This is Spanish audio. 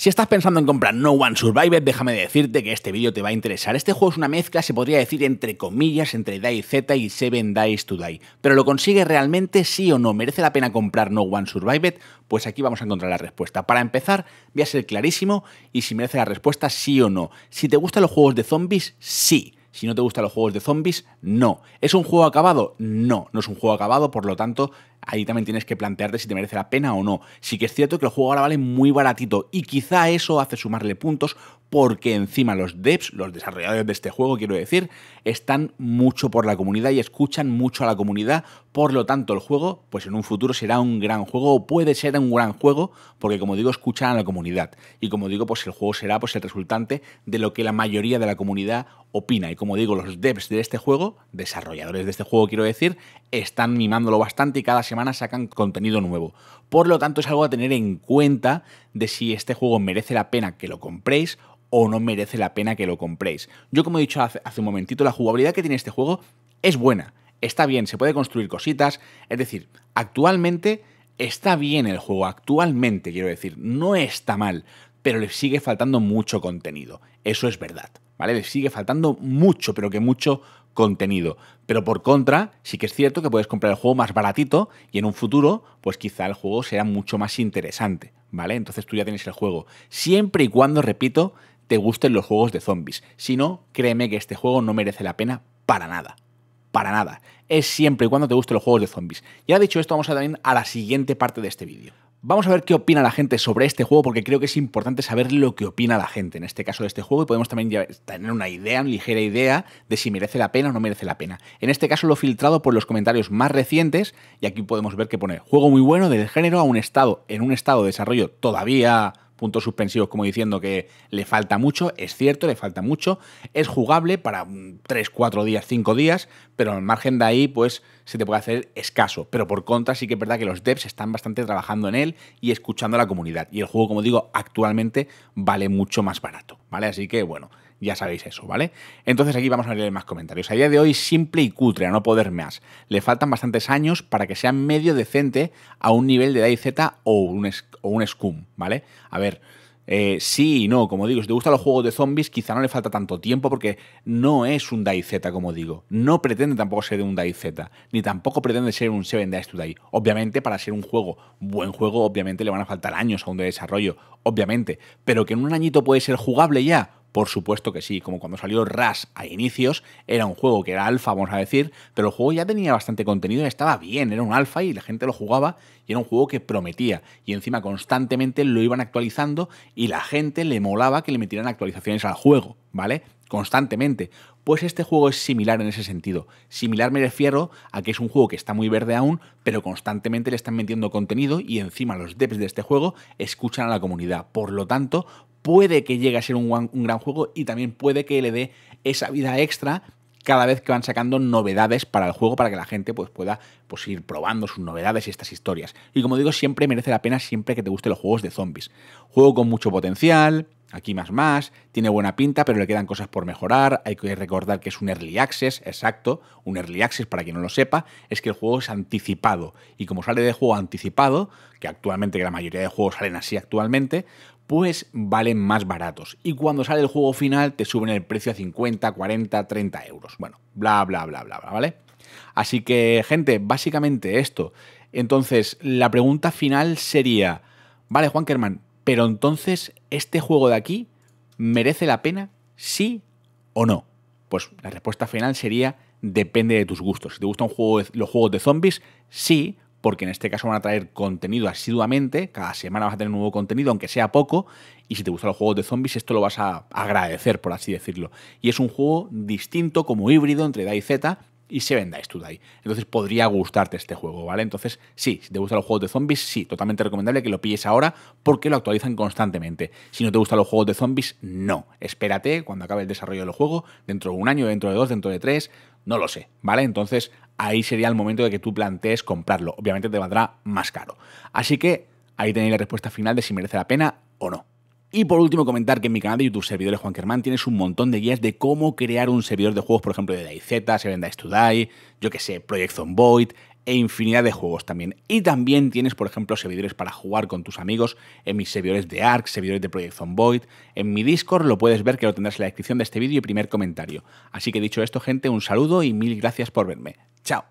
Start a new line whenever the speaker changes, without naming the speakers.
Si estás pensando en comprar No One Survived, déjame decirte que este vídeo te va a interesar. Este juego es una mezcla, se podría decir, entre comillas, entre Die Z y Seven Days to Die. Pero ¿lo consigue realmente sí o no? ¿Merece la pena comprar No One Survived? Pues aquí vamos a encontrar la respuesta. Para empezar, voy a ser clarísimo y si merece la respuesta sí o no. Si te gustan los juegos de zombies, sí. Si no te gustan los juegos de zombies, no. ¿Es un juego acabado? No, no es un juego acabado, por lo tanto, ahí también tienes que plantearte si te merece la pena o no. Sí que es cierto que el juego ahora vale muy baratito y quizá eso hace sumarle puntos porque encima los devs, los desarrolladores de este juego, quiero decir, están mucho por la comunidad y escuchan mucho a la comunidad, por lo tanto el juego, pues en un futuro será un gran juego o puede ser un gran juego, porque como digo, escuchan a la comunidad y como digo, pues el juego será pues el resultante de lo que la mayoría de la comunidad opina y como digo, los devs de este juego, desarrolladores de este juego, quiero decir, están mimándolo bastante y cada semana sacan contenido nuevo. Por lo tanto, es algo a tener en cuenta de si este juego merece la pena que lo compréis o no merece la pena que lo compréis. Yo como he dicho hace, hace un momentito, la jugabilidad que tiene este juego es buena, está bien, se puede construir cositas, es decir, actualmente está bien el juego, actualmente quiero decir, no está mal, pero le sigue faltando mucho contenido, eso es verdad. ¿vale? Le sigue faltando mucho, pero que mucho contenido. Pero por contra, sí que es cierto que puedes comprar el juego más baratito y en un futuro, pues quizá el juego sea mucho más interesante, ¿vale? Entonces tú ya tienes el juego. Siempre y cuando, repito, te gusten los juegos de zombies. Si no, créeme que este juego no merece la pena para nada. Para nada. Es siempre y cuando te gusten los juegos de zombies. Ya dicho esto, vamos a también a la siguiente parte de este vídeo. Vamos a ver qué opina la gente sobre este juego, porque creo que es importante saber lo que opina la gente en este caso de este juego y podemos también tener una idea, una ligera idea de si merece la pena o no merece la pena. En este caso lo he filtrado por los comentarios más recientes y aquí podemos ver que pone juego muy bueno del género a un estado, en un estado de desarrollo todavía puntos suspensivos como diciendo que le falta mucho, es cierto, le falta mucho, es jugable para 3, mm, 4 días, 5 días, pero al margen de ahí pues se te puede hacer escaso, pero por contra sí que es verdad que los devs están bastante trabajando en él y escuchando a la comunidad y el juego como digo actualmente vale mucho más barato, ¿vale? Así que bueno, ya sabéis eso, ¿vale? Entonces aquí vamos a leer más comentarios. A día de hoy simple y cutre, a no poder más. Le faltan bastantes años para que sea medio decente a un nivel de DayZ o un, o un Scum, ¿vale? A ver, eh, sí y no, como digo, si te gustan los juegos de zombies, quizá no le falta tanto tiempo porque no es un DayZ, como digo. No pretende tampoco ser un DayZ, ni tampoco pretende ser un Seven Days to Die. Obviamente, para ser un juego, buen juego, obviamente le van a faltar años aún de desarrollo, obviamente, pero que en un añito puede ser jugable ya por supuesto que sí, como cuando salió Rush a inicios, era un juego que era alfa, vamos a decir, pero el juego ya tenía bastante contenido y estaba bien, era un alfa y la gente lo jugaba y era un juego que prometía. Y encima constantemente lo iban actualizando y la gente le molaba que le metieran actualizaciones al juego, ¿vale? constantemente. Pues este juego es similar en ese sentido. Similar me refiero a que es un juego que está muy verde aún, pero constantemente le están metiendo contenido y encima los devs de este juego escuchan a la comunidad. Por lo tanto, puede que llegue a ser un, gran juego y también puede que le dé esa vida extra cada vez que van sacando novedades para el juego para que la gente pues, pueda pues, ir probando sus novedades y estas historias. Y como digo, siempre merece la pena siempre que te gusten los juegos de zombies. Juego con mucho potencial, Aquí más más, tiene buena pinta, pero le quedan cosas por mejorar. Hay que recordar que es un early access, exacto. Un early access, para quien no lo sepa, es que el juego es anticipado. Y como sale de juego anticipado, que actualmente, la mayoría de juegos salen así actualmente, pues valen más baratos. Y cuando sale el juego final, te suben el precio a 50, 40, 30 euros. Bueno, bla, bla, bla, bla, bla, ¿vale? Así que, gente, básicamente esto. Entonces, la pregunta final sería, vale, Juan Kerman, pero entonces, ¿este juego de aquí merece la pena? ¿Sí o no? Pues la respuesta final sería depende de tus gustos. Si te gustan juego los juegos de zombies, sí, porque en este caso van a traer contenido asiduamente, cada semana vas a tener nuevo contenido, aunque sea poco, y si te gustan los juegos de zombies, esto lo vas a agradecer, por así decirlo. Y es un juego distinto, como híbrido entre y Z y vendáis tú de ahí. Entonces podría gustarte este juego, ¿vale? Entonces, sí, si te gustan los juegos de zombies, sí, totalmente recomendable que lo pilles ahora porque lo actualizan constantemente. Si no te gustan los juegos de zombies, no. Espérate cuando acabe el desarrollo del juego, dentro de un año, dentro de dos, dentro de tres, no lo sé, ¿vale? Entonces, ahí sería el momento de que tú plantees comprarlo. Obviamente te valdrá más caro. Así que ahí tenéis la respuesta final de si merece la pena o no. Y por último, comentar que en mi canal de YouTube Servidores Juan Germán tienes un montón de guías de cómo crear un servidor de juegos, por ejemplo, de DayZ, Seven Days to Die, yo que sé, Project Void e infinidad de juegos también. Y también tienes, por ejemplo, servidores para jugar con tus amigos en mis servidores de ARC, servidores de Project Void, En mi Discord lo puedes ver, que lo tendrás en la descripción de este vídeo y primer comentario. Así que dicho esto, gente, un saludo y mil gracias por verme. ¡Chao!